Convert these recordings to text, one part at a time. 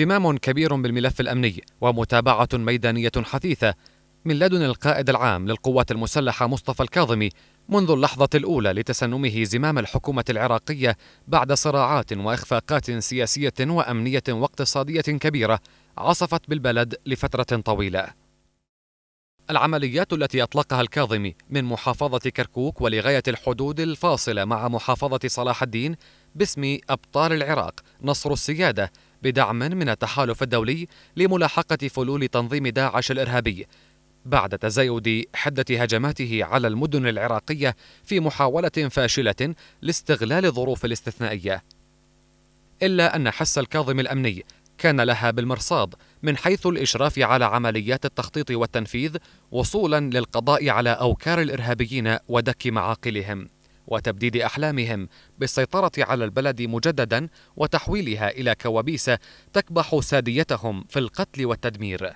اهتمام كبير بالملف الامني ومتابعه ميدانيه حثيثه من لدن القائد العام للقوات المسلحه مصطفى الكاظمي منذ اللحظه الاولى لتسنمه زمام الحكومه العراقيه بعد صراعات واخفاقات سياسيه وامنيه واقتصاديه كبيره عصفت بالبلد لفتره طويله العمليات التي أطلقها الكاظمي من محافظة كركوك ولغاية الحدود الفاصلة مع محافظة صلاح الدين باسم أبطال العراق نصر السيادة بدعم من التحالف الدولي لملاحقة فلول تنظيم داعش الإرهابي بعد تزايد حدة هجماته على المدن العراقية في محاولة فاشلة لاستغلال الظروف الاستثنائية إلا أن حس الكاظم الأمني كان لها بالمرصاد من حيث الإشراف على عمليات التخطيط والتنفيذ وصولا للقضاء على أوكار الإرهابيين ودك معاقلهم وتبديد أحلامهم بالسيطرة على البلد مجددا وتحويلها إلى كوابيس تكبح ساديتهم في القتل والتدمير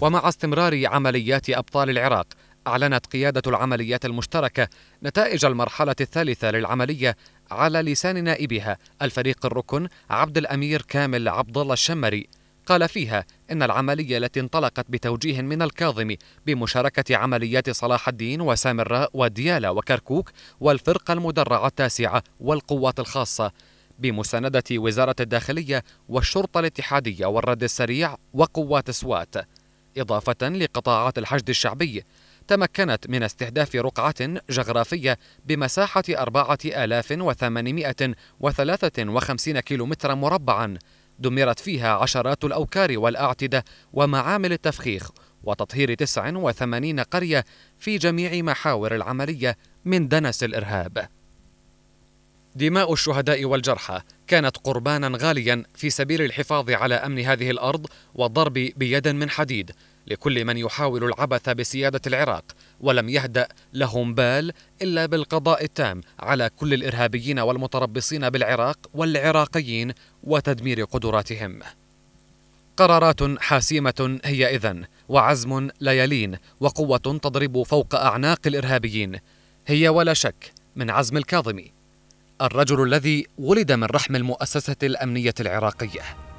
ومع استمرار عمليات أبطال العراق أعلنت قيادة العمليات المشتركة نتائج المرحلة الثالثة للعملية على لسان نائبها الفريق الركن عبد الأمير كامل عبد الله الشمري قال فيها إن العملية التي انطلقت بتوجيه من الكاظم بمشاركة عمليات صلاح الدين وسامراء وديالا وكركوك والفرقة المدرعة التاسعة والقوات الخاصة بمساندة وزارة الداخلية والشرطة الاتحادية والرد السريع وقوات سوات إضافة لقطاعات الحشد الشعبي تمكنت من استهداف رقعة جغرافية بمساحة 4853 كيلومترا مربعا دمرت فيها عشرات الأوكار والأعتدة ومعامل التفخيخ وتطهير 89 قرية في جميع محاور العملية من دنس الإرهاب دماء الشهداء والجرحى كانت قربانا غاليا في سبيل الحفاظ على امن هذه الارض والضرب بيد من حديد لكل من يحاول العبث بسيادة العراق ولم يهدأ لهم بال إلا بالقضاء التام على كل الإرهابيين والمتربصين بالعراق والعراقيين وتدمير قدراتهم قرارات حاسمة هي إذن وعزم لا يلين وقوة تضرب فوق أعناق الإرهابيين هي ولا شك من عزم الكاظمي الرجل الذي ولد من رحم المؤسسة الأمنية العراقية